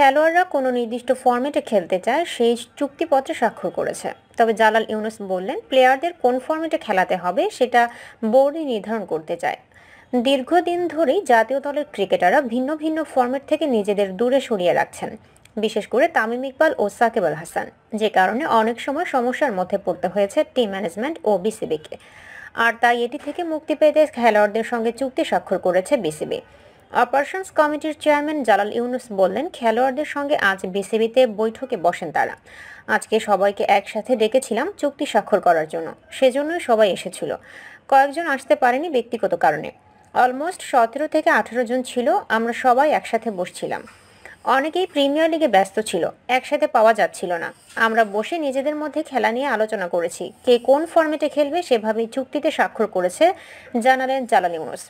খেলোয়াড়রা কোনো নির্দিষ্ট ফর্মেটে খেলতে চায় সেই চুক্তিপত্রে স্বাক্ষর করেছে তবে জালাল ইউনুস বললেন প্লেয়ারদের কোন ফর্মেটে খেলাতে হবে সেটা বোর্ডই নির্ধারণ করতে চায় দীর্ঘদিন ধরেই জাতীয় দলের ক্রিকেটাররা ভিন্ন ভিন্ন ফর্মেট থেকে নিজেদের দূরে সরিয়ে রাখছেন বিশেষ করে তামিম ইকবাল ও সাকিব আল হাসান যে কারণে অনেক সময় সমস্যার মধ্যে পড়তে হয়েছে টিম ম্যানেজমেন্ট ও বিসিবিকে আর তাই এটি থেকে মুক্তি পেতে খেলোয়াড়দের সঙ্গে চুক্তি স্বাক্ষর করেছে বিসিবি অপারেশনস কমিটির চেয়ারম্যান জালাল ইউনুস বললেন খেলোয়াড়দের সঙ্গে আজ বিসিবিতে বৈঠকে বসেন তারা আজকে সবাইকে একসাথে ডেকেছিলাম চুক্তি স্বাক্ষর করার জন্য সেজন্যই সবাই এসেছিল কয়েকজন আসতে পারেনি ব্যক্তিগত কারণে অলমোস্ট সতেরো থেকে আঠেরো জন ছিল আমরা সবাই একসাথে বসছিলাম অনেকেই প্রিমিয়ার লিগে ব্যস্ত ছিল একসাথে পাওয়া যাচ্ছিল না আমরা বসে নিজেদের মধ্যে খেলা নিয়ে আলোচনা করেছি কে কোন ফর্মেটে খেলবে সেভাবেই চুক্তিতে স্বাক্ষর করেছে জানালেন জালাল ইউনুস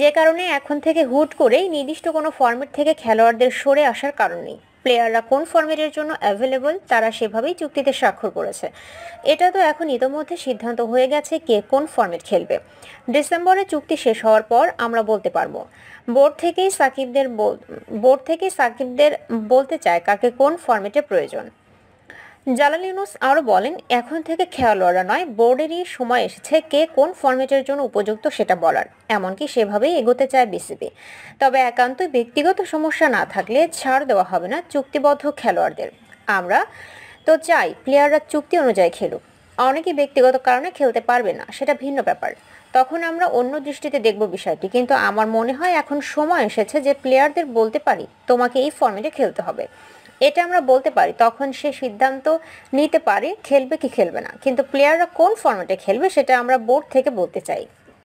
যে কারণে এখন থেকে হুট করেই নির্দিষ্ট কোনো ফর্মেট থেকে খেলোয়াড়দের সরে আসার কারণ নেই প্লেয়াররা কোন ফর্মেটের জন্য অ্যাভেলেবল তারা সেভাবেই চুক্তিতে স্বাক্ষর করেছে এটা তো এখন ইতোমধ্যে সিদ্ধান্ত হয়ে গেছে কে কোন ফর্মেট খেলবে ডিসেম্বরে চুক্তি শেষ হওয়ার পর আমরা বলতে পারবো বোর্ড থেকেই সাকিবদের বোর্ড থেকেই সাকিবদের বলতে চায় কাকে কোন ফর্মেটে প্রয়োজন জালাল ইউনুস আরও বলেন এখন থেকে খেলোয়াড়রা নয় বোর্ডেরই সময় এসেছে কে কোন ফরম্যাটের জন্য উপযুক্ত সেটা বলার এমনকি সেভাবেই এগোতে চায় বিসিবি তবে একান্ত ব্যক্তিগত সমস্যা না থাকলে ছাড় দেওয়া হবে না চুক্তিবদ্ধ খেলোয়াড়দের আমরা তো চাই প্লেয়াররা চুক্তি অনুযায়ী খেলুক অনেকে ব্যক্তিগত কারণে খেলতে পারবে না সেটা ভিন্ন ব্যাপার তখন আমরা অন্য দৃষ্টিতে দেখব বিষয়টি কিন্তু আমার মনে হয় এখন সময় এসেছে যে প্লেয়ারদের বলতে পারি তোমাকে এই ফর্মেটে খেলতে হবে এটা আমরা বলতে পারি তখন সে সিদ্ধান্ত নিতে পারে খেলবে কি খেলবে না কিন্তু প্লেয়াররা কোন ফর্মেটে খেলবে সেটা আমরা বোর্ড থেকে বলতে চাই